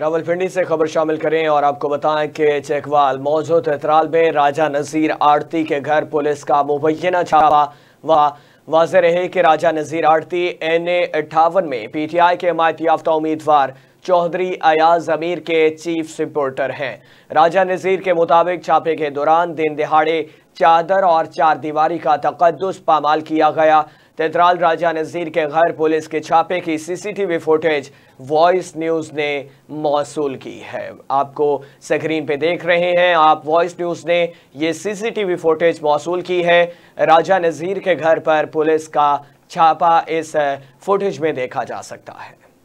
रावलपिंडी से खबर शामिल करें और आपको बताएं कि चेकवाल मौजूद ततराल में राजा नज़ीर आड़ती के घर पुलिस का मुबैना छापा व वाज रहे कि राजा नज़ीर आड़ती एन ए अट्ठावन में पी टी आई के हमायत याफ्ता उम्मीदवार चौधरी अयाज अमीर के चीफ सपोर्टर हैं राजा नज़ीर के मुताबिक छापे के दौरान दिन दिहाड़े चादर और चार दीवारी का तकदस पामाल किया गया तेतराल राजा नज़ीर के घर पुलिस के छापे की सीसीटीवी फुटेज वॉइस न्यूज़ ने मौसू की है आपको स्क्रीन पे देख रहे हैं आप वॉइस न्यूज़ ने ये सीसीटीवी फुटेज मौसू की है राजा नज़ीर के घर पर पुलिस का छापा इस फुटेज में देखा जा सकता है